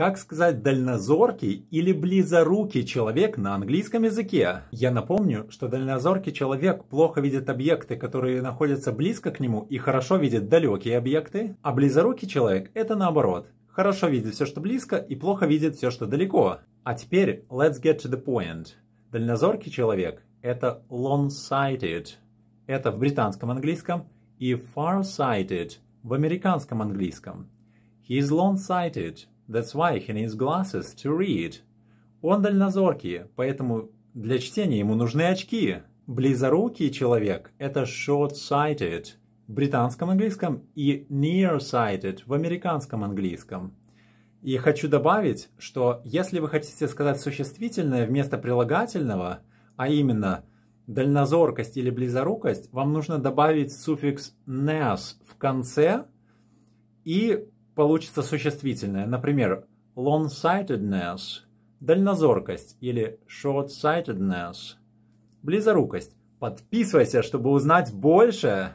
Как сказать дальнозоркий или близорукий человек на английском языке? Я напомню, что дальнозоркий человек плохо видит объекты, которые находятся близко к нему и хорошо видит далекие объекты, а близорукий человек это наоборот. Хорошо видит все, что близко, и плохо видит все, что далеко. А теперь let's get to the point. Дальнозоркий человек – это long-sighted. Это в британском английском и far-sighted в американском английском. He is long-sighted – That's why he needs glasses to read. Он дальнозоркий, поэтому для чтения ему нужны очки. Близорукий человек – это short-sighted в британском английском и near-sighted в американском английском. И хочу добавить, что если вы хотите сказать существительное вместо прилагательного, а именно дальнозоркость или близорукость, вам нужно добавить суффикс -ness в конце и получится существительное, например, long-sightedness, дальнозоркость или short-sightedness, близорукость. Подписывайся, чтобы узнать больше!